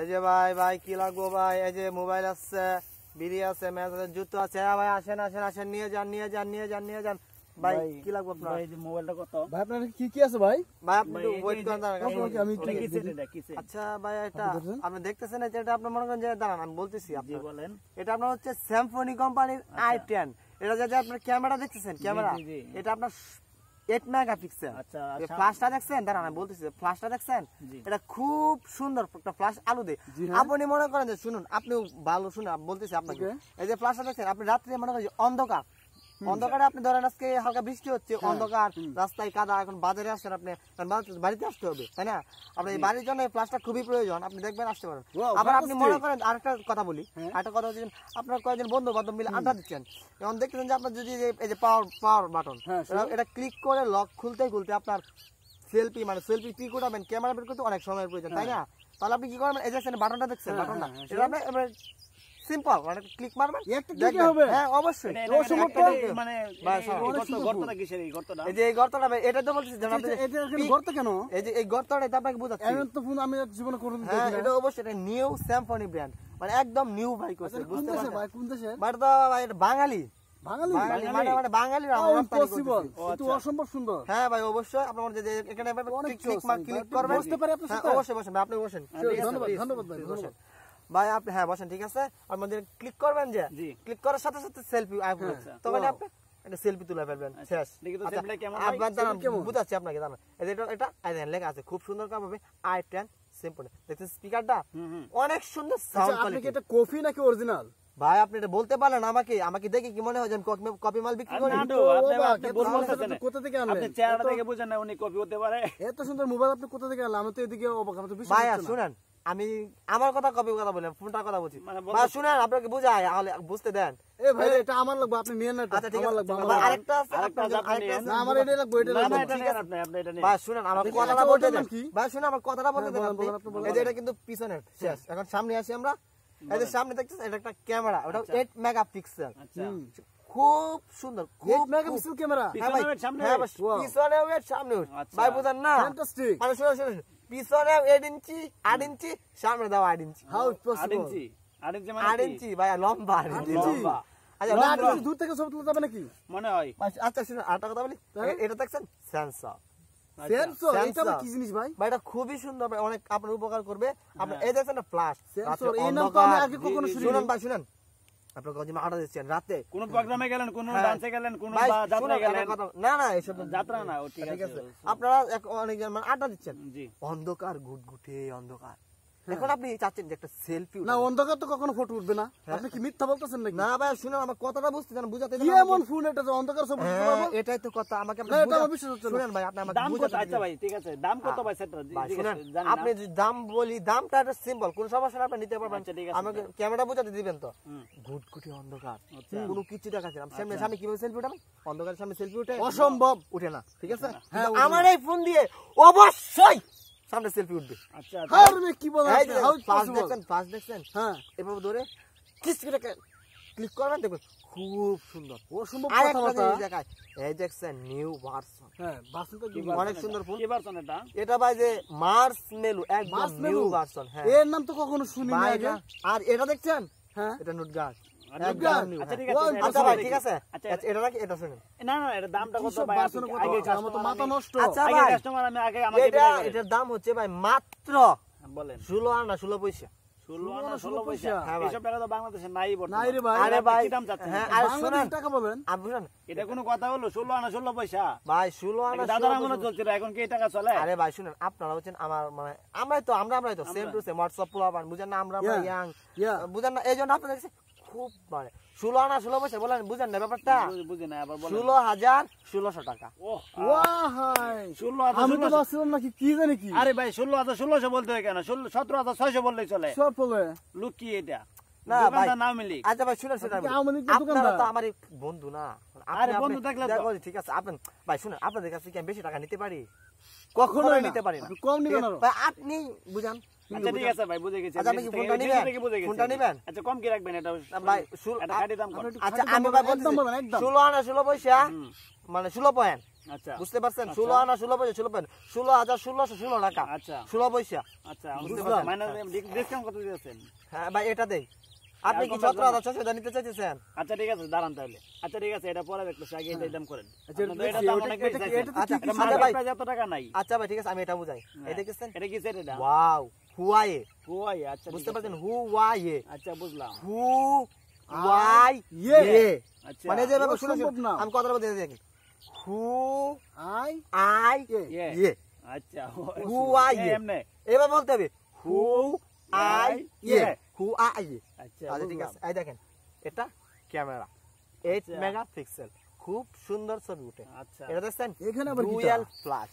এই যে ভাই ভাই কি লাগবো ভাই এই যে মোবাইল আসছে বিড়ি আছে ম্যাচ জুতো আছে হ্যাঁ ভাই আসেন আসেন আসেন নিয়ে যান নিয়ে যান নিয়ে যান নিয়ে যান ভাই কি লাগবো আপনার মোবাইলটা কত ভাই আপনার কি কি আছে ভাই ভাই আপনি তো আমি কি কি আচ্ছা ভাই এটা আপনি দেখতেছেন এটা এটা মনে করেন যে দাঁড়ান আমি বলতেছি আপনি বলেন এটা আপনার হচ্ছে স্যামসং কোম্পানির i10 এটা যেটা আপনার ক্যামেরা দেখতেছেন ক্যামেরা এটা আপনার 8 মেগাপিক্সেল আচ্ছা ফ্ল্যাশটা আচ্ছা। আচ্ছা, আচ্ছা। দেখছেন দাঁড়ান আমি বলতেছি ফ্ল্যাশটা দেখছেন এটা খুব সুন্দর একটা ফ্ল্যাশ আলো দেয় আপনি মনে করেন যে শুনুন আপনি ভালো শুনুন বলতেছি আপনাকে এই যে ফ্ল্যাশটা দেখছেন আপনি রাত্রে মনে করেন অন্ধকার অন্ধকারে আপনি ধরেন আজকে হালকা বৃষ্টি হচ্ছে হ্যাঁ। অন্ধকার রাস্তায় কাদা এখন বাজারে আসছেন আপনি বাড়িতে আসতে হবে তাই না আপনার এই বাড়ির জন্য প্লাস্টার খুবই প্রয়োজন আপনি দেখবেন আসতে পারেন আবার আপনি মনে করেন আরেকটা কথা বলি হ্যাঁ। আরেকটা কথা হচ্ছে আপনার কয়েকজন বন্ধু বান্ধব মিলে আড্ডা দিচ্ছেন এখন দেখতেছেন যে আপনার যদি এই যে পাওয়ার পাওয়ার বাটন এটা ক্লিক করে লক খুলতে খুলতে আপনার সেলফি মানে সেলফি কি করাবেন ক্যামেরা বের করতে অনেক সময়ের প্রয়োজন তাই হ্যাঁ। না তাহলে আপনি কি করবেন এই যে বাটনটা দেখছেন বাটনটা এটা আপনি সিম্পল মানে ক্লিক মারবেন একটা হবে হ্যাঁ অবশ্যই মানে গর্তটা কিসের এই গর্তটা এই যে এই গর্তটা এটা তো বলছিস জানা এখানে গর্ত কেন এই যে এই গর্তটা এটা আপনাকে বোঝাচ্ছি এমন তো ফোন আমি জীবনে দেখিনি হ্যাঁ এটা অবশ্যই এটা নিউ ব্র্যান্ড মানে একদম নিউ বাইক আছে বুঝতে পারছেন ভাই কোন দেশে বাট ভাই এটা বাঙালি অবশ্যই আপনার এখানে হ্যাঁ, অবশ্যই বসেন আপনি বসেন ধন্যবাদ ভাই ধন্যবাদ ভাই আপনি হ্যাঁ বসেন ঠিক আছে আমাদের ক্লিক করবেন যে ক্লিক করার সাথে সাথে সেলফি আইফোন হ্যাঁ। তখন আপনি একটা সেলফি তুলে ফেলবেন আচ্ছা, শেষ আপনার আচ্ছা, দাঁড়ান বুঝাচ্ছি আপনাকে দাঁড়ান এটা এটা আইদেন লেখা আছে খুব সুন্দর কাম হবে আই টেন সিম্পল দেখছেন স্পিকারটা অনেক সুন্দর সাউন্ড আচ্ছা, আপনি কি এটা কফি নাকি অরিজিনাল ভাই আপনি এটা বলতে পারেন আমাকে আমাকে দেখে কি মনে হয় যে কপি মাল বিক্রি করেন কোথা থেকে আনলেন আপনি চেহারা থেকে বুঝেন না উনি কপি হতে পারে এত সুন্দর মোবাইল আপনি কোথা থেকে আনলেন আমি তো এদিকে অবাক আমি তো ভাই শুনেন আমি আমার কথা কবি কথা বললাম ফোনটার কথা বলছি মানে শুনেন আপনাকে বুঝায় বুঝতে দেন এ ভাই এটা আমার লাগবে আপনি নিয়ে নেন আচ্ছা ঠিক আছে আমার আরেকটা আছে আরেকটা না আমার এটা লাগবে এটা লাগবে এটা আপনি আপনি এটা নিন আচ্ছা, ভাই শুনেন আমার কথাটা বলতে হ্যাঁ, দেন ভাই শুনেন আমার কথাটা বলতে দেন এই যে এটা কিন্তু পিছনের শেষ হ্যাঁ। এখন সামনে আসি আমরা এই যে সামনে দেখতেছেন এটা একটা ক্যামেরা ওটা 8 মেগাপিক্সেল আচ্ছা, আচ্ছা। খুব সুন্দর খুব মেগাপিক্সেল ক্যামেরা হ্যাঁ ভাই সামনে পিছনে হ্যাঁ, সামনে ভাই আচ্ছা। বুঝান না ফ্যান্টাস্টিক মানে শুনুন শুনুন পিছনে ইঞ্চি ইঞ্চি সামনে দাও ইঞ্চি হাউ ইঞ্চি মানে ইঞ্চি ভাইয়া লম্বা ইঞ্চি আচ্ছা, মানে লম্বা আচ্ছা দূর থেকে ছবি নাকি মনে হয় আচ্ছা, আচ্ছা শুনুন কথা বলি হ্যাঁ। এটা দেখছেন আচ্ছা। স্যামসাং খুবই সুন্দর অনেক আপনার উপকার করবে আপনার হ্যাঁ। এই দেখছেন প্লাস আপনার আটা দিচ্ছেন রাতে প্রোগ্রামে গেলেন হ্যাঁ। গেলেন না না যাত্রা না ঠিক আছে আপনারা অনেক মানে আটা দিচ্ছেন অন্ধকার ঘুটঘুটে অন্ধকার এখন আপনি চাচ্ছেন যে একটা সেলফি না অন্ধকার তো কখনো ফটো উঠবে না হ্যাঁ। আপনি কি মিথ্যা বলতেছেন নাকি না ভাই শুনুন আমার কথাটা বুঝতে জানেন বুঝাতে এমন ফোন এটা যে অন্ধকার সব হ্যাঁ, এটাই তো কথা আমাকে আপনি এটা ভাই আপনি আমাকে দাম কত আচ্ছা ভাই ঠিক আছে দাম কত হ্যাঁ। ভাই সেটা আপনি যদি দাম বলি দামটা একটা সিম্বল কোন সমস্যা আপনি নিতে পারবেন আচ্ছা, ঠিক আছে আমাকে ক্যামেরা বুঝাতে দিবেন তো অন্ধকার আচ্ছা। কোনো কিছু দেখা যায় আচ্ছা। সামনে সামনে কিভাবে সেলফি উঠাবেন অন্ধকারের সামনে সেলফি উঠে অসম্ভব উঠে না ঠিক আছে আমার এই ফোন দিয়ে অবশ্যই সামনে সেলফি উঠবে আচ্ছা, আচ্ছা। ক্লিক হ্যাঁ। করবেন দেখবেন খুব সুন্দর ও সুন্দর নিউ ভার্সন অনেক সুন্দর ফোন এটা ভাই যে মার্স মেলু একদম নিউ ভার্সন হ্যাঁ। এর নাম তো কখনো শুনি না আর এটা দেখছেন হ্যাঁ এটা নোট এটা কোনো কথা ষোলো আনা ষোলো পয়সা ভাই ষোলো আনা এখন টাকা চলে আরে ভাই শুনেন আপনারা হচ্ছেন আমার মানে আমরাই তো আমরা আমরাই তো সেম টু সেম হোয়াটসঅ্যাপ বুঝেন না আমরা বুঝেন না এই জন্য আপনাদের খুব মানে ষোলো আনা ষোলো পয়সা বলেন বুঝেন না ব্যাপারটা না আবার ষোলো হাজার ষোলোশো টাকা আপনাদের কাছে বেশি টাকা নিতে পারি কখনো নিতে পারি কম আপনি বুঝান আচ্ছা, আচ্ছা, আচ্ছা, এটা মানে ষোলো পয়েন্ট বুঝতে পারছেন ষোলো আনা ষোলো পয়সা ষোলো পয়েন্ট ষোলো হাজার ষোলোশো ষোলো টাকা ষোলো পয়সা হ্যাঁ ভাই এটা দেয় আপনি কি সতেরো হাজার ছশো নিতে চাইছেন আচ্ছা ঠিক আছে দাঁড়ান তাহলে আচ্ছা ঠিক আছে এটা পরে দেখতেছি আগে এটা দাম করেন আচ্ছা ভাই ঠিক আছে আমি এটা বুঝাই এটা হ্যাঁ। দেখেছেন এটা কি সেট এটা ওয়াও হু আই হু আই আচ্ছা বুঝলাম হু আই ইয়ে আচ্ছা মানে যা বাবু শুনুন আমি কতবার দিই দেখেন হু আই আই কে ইয়ে আচ্ছা হু আই ইএম নে এবা বলতেবি হু আই ই হু আ আই আচ্ছা আই দেখেন এটা ক্যামেরা 8 মেগা পিক্সেল খুব সুন্দর ছবি ওঠে আচ্ছা এটা দেখেন এখানে আবার ডুয়াল ফ্ল্যাশ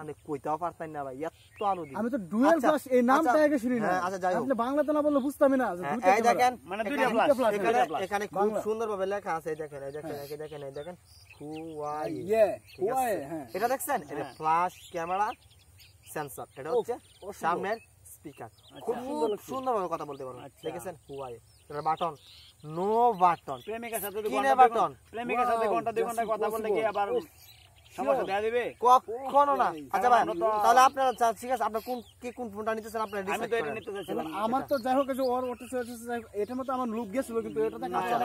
আমি ক্যামেরা আচ্ছা, আচ্ছা, আচ্ছা, হ্যাঁ, মানে সেন্সর হ্যাঁ, ইয়ে, হ্যাঁ। এটা হচ্ছে সামনের স্পিকার খুব সুন্দর ভাবে কথা বলতে পারবেন দেখেছেন হু বাটন নো বাটন প্রেমিকার সাথে কথা বলতে আচ্ছা আপনারা এটা মতো কিন্তু আচ্ছা,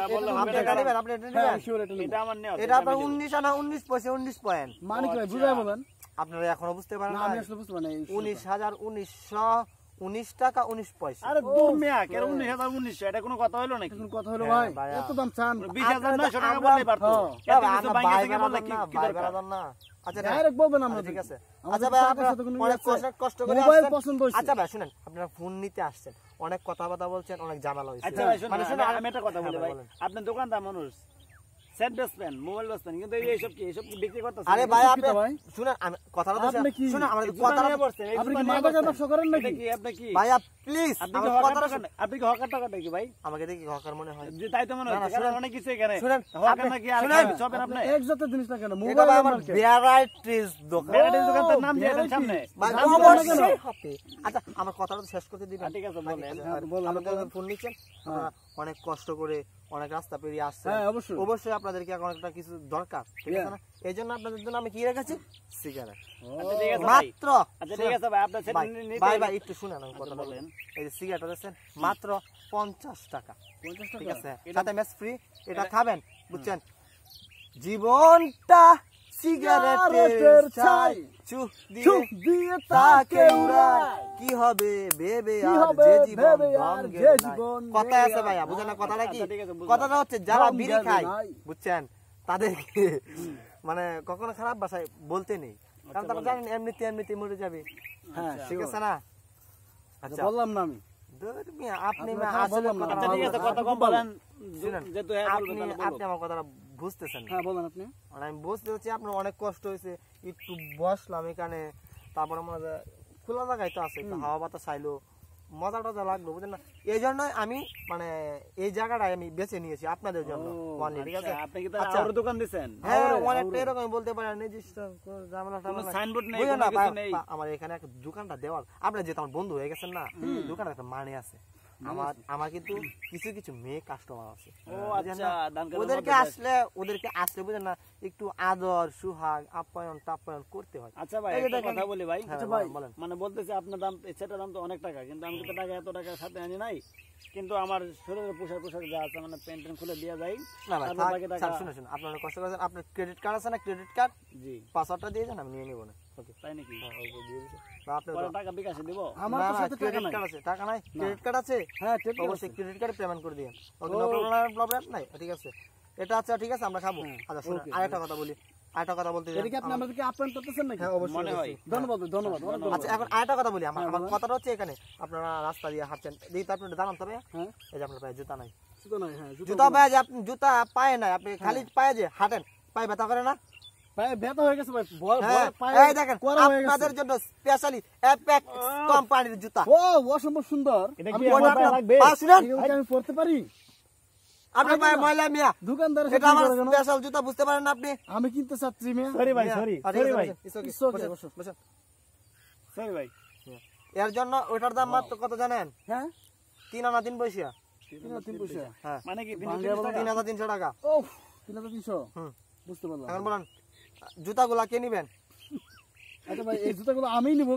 আপনি এটা হ্যাঁ, আপনার আনা পয়সা মানে আপনারা এখনো বুঝতে পারেন উনিশ হাজার উনিশশো উনিশ টাকা উনিশ পয়সা ফোন নিতে আসছেন অনেক কথা কথা বলছেন অনেক ঝামেলা আচ্ছা, মানে কথা হ্যাঁ, বলি ভাই আপনার দোকানদার মানুষ সেট বেসম্যান মোবাইল বেসম্যান কিন্তু এই সব কি এসব বিক্রি করতেছেন আরে ভাই আপনি শুনেন আমি কথাটা তো শুনেন আমরা কথাটা নিয়ে পড়ছেন আপনি কি মাদক ব্যবসা করেন নাকি কি আপনি কি ভাই প্লিজ আপনি কি শুনেন আপনি কি হকার টাকা নাকি ভাই আমাকে দেখি হকার মনে হয় যে তাই তো মনে হয় কারণ অনেক কিছু এখানে শুনেন হকার নাকি আর সব আপনি এক যত জিনিস না কেন মোবাইল আমার ভ্যারাইটিস দোকান ভ্যারাইটিস দোকান তার নাম দিয়ে সামনে আচ্ছা আমার কথাটা শেষ করতে দিবেন ঠিক আছে হ্যাঁ, বলেন আপনি ফোন নিচ্ছেন হ্যাঁ। অনেক কষ্ট করে অনেক রাস্তা পেরিয়ে আসছে হ্যাঁ, অবশ্যই আপনাদেরকে এখন একটা কিছু দরকার ঠিক আছে না এই জন্য আপনাদের জন্য আমি কি রেখেছি আচ্ছা, মাত্র আচ্ছা, শুনেন আমি আচ্ছা, কথা এই মাত্র পঞ্চাশ টাকা খাবেন বুঝছেন জীবনটা সিগারেটের ছাই চুপ দিয়ে তাকে উড়ায় কি হবে ভেবে আর যে জীবন কথা আছে ভাইয়া বুঝেন না কথাটা কি আচ্ছা, কথাটা হচ্ছে যারা বিড়ি খায় বুঝছেন তাদের মানে কখনো খারাপ ভাষায় বলতে নেই কারণ আচ্ছা, তারা জানেন এমনিতে এমনিতে মরে যাবে হ্যাঁ ঠিক আছে না আচ্ছা।, আচ্ছা বললাম না আমি আপনি হ্যাঁ, হ্যাঁ, আপনি আমার কথাটা বুঝতেছেন হ্যাঁ বলেন আপনি আর মানে আমি বুঝতে পারছি আপনার অনেক কষ্ট হয়েছে একটু বসলাম এখানে তারপর আমার খোলা জায়গায় তো আছে হাওয়া বাতাস আইলো মজা টজা লাগলো বুঝলেন না এই জন্যই আমি মানে এই জায়গাটাই আমি বেছে নিয়েছি আপনাদের জন্য ঠিক আছে আচ্ছা, আপনি কি তার আচ্ছা। আরো দোকান দিবেন হ্যাঁ অনেকটা মানে এরকম বলতে পারেন রেজিস্টার জামালা টামালা সাইনবোর্ড নেই কোনো কিছু নেই আমার এখানে একটা দোকানটা দেওয়াল আপনি যে আমার বন্ধু হয়ে গেছেন না দোকানটা একটা মানে আছে আমার আমার কিন্তু কিছু কিছু মেয়ে কাস্টমার আছে আচ্ছা, ওদেরকে আসলে ওদেরকে আসলে বুঝেন না একটু আদর সুহাগ আপ্যায়ন করতে হয় আচ্ছা ভাই একটা কথা বলি ভাই হ্যাঁ, আচ্ছা ভাই মানে বলতেছে আপনার দাম সেটা দাম তো অনেক টাকা কিন্তু আমি তো টাকা এত টাকা সাথে আনি নাই কিন্তু আমার শরীরের পোশাক পোশাক যা আছে মানে প্যান্ট খুলে দিয়ে যাই শুনে শুনে আপনার কষ্ট করছেন আপনার ক্রেডিট কার্ড আছে না ক্রেডিট কার্ড জি পাসওয়ার্ডটা দিয়ে যান আমি নিয়ে নেবো না ওকে তাই নাকি হ্যাঁ দিয়ে কথাটা হচ্ছে এখানে আপনারা রাস্তা দিয়ে হাঁটছেন দেখি তো তবে হ্যাঁ। এই যে আপনার জুতা নাই জুতা হ্যাঁ, আপনি জুতা পায়ে নাই আপনি হ্যাঁ। খালি পায়ে যে হাঁটেন পায়ে ব্যথা করে না হ্যাঁ, আপনি আমি কিনতে চাচ্ছি এর জন্য ওটার দাম মাত্র কত জানেন হ্যাঁ তিন আনা দিন পয়সা তিন আনা হ্যাঁ মানে তিনশো টাকা তিনশো বুঝতে পারলাম এখন বলেন জুতাগুলা কে নিবেন আচ্ছা ভাই এই জুতাগুলো আমিই নিব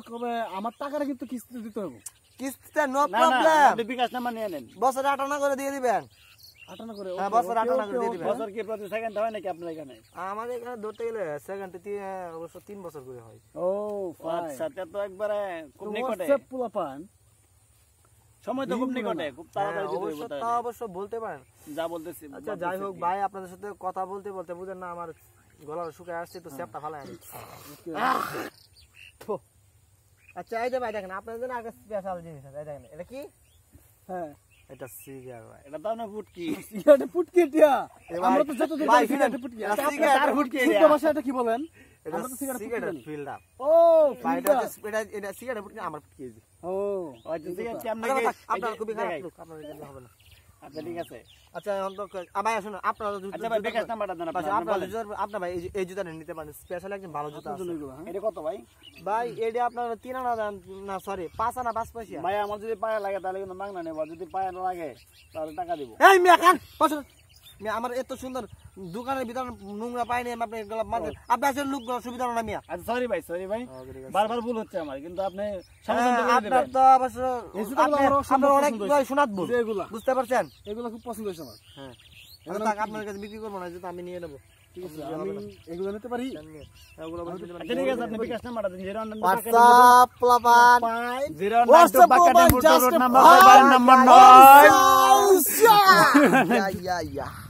আমার টাকাটা কিন্তু কিস্তিতে দিতে হবে কিস্তিতে নো প্রবলেম বিকাশ নেন বছরে করে দিয়ে দিবেন অবশ্য তা অবশ্য পারেন যা বলতেছি আচ্ছা, যাই হোক ভাই আপনাদের সাথে কথা বলতে বলতে বুঝেন না আমার গলা শুকায় আসছে তো স্যাপটা ফালা আচ্ছা এই যে ভাই দেখেন আপনার জন্য আগে স্পেশাল জিনিস আছে দেখেন এটা কি হ্যাঁ এটা সিগার ভাই এটা দাও না ফুটকি এটা ফুটকি এটা আমরা তো যত দিন ভাই এটা ফুটকি আচ্ছা সিগার ফুটকি শুদ্ধ ভাষা এটা কি বলেন এটা তো সিগার সিগার ফিল্ড আপ ও এটা এটা এটা সিগার ফুটকি আমার ফুটকি ও আচ্ছা সিগার কি আপনারা আপনারা খুবই খারাপ লোক আপনারা হবে না নিতে পারেন স্পেশাল একজন ভালো জুতা হ্যাঁ? এটা কত ভাই ভাই এটা আপনারা 3 আনা দেন না সরি 5 আনা 5 পয়সা ভাই আমার যদি পায়া লাগে তাহলে কিন্তু মাগনা নেব যদি পায়া লাগে তাহলে টাকা দেব আমার এত সুন্দর দোকানের ভিতরে নোংরা পাইনি আপনি আপনি আসলে লোক সুবিধা না মিয়া আচ্ছা সরি ভাই সরি ভাই বারবার ভুল হচ্ছে আমার কিন্তু আপনি হ্যাঁ, আপনার তো আপনার অনেক শোনাত বুঝতে পারছেন এগুলো খুব পছন্দ হয়েছে আমার হ্যাঁ আপনার কাছে বিক্রি করবো না যেহেতু আমি নিয়ে নেবো হ্যাঁ, আচ্ছা, নাম্বার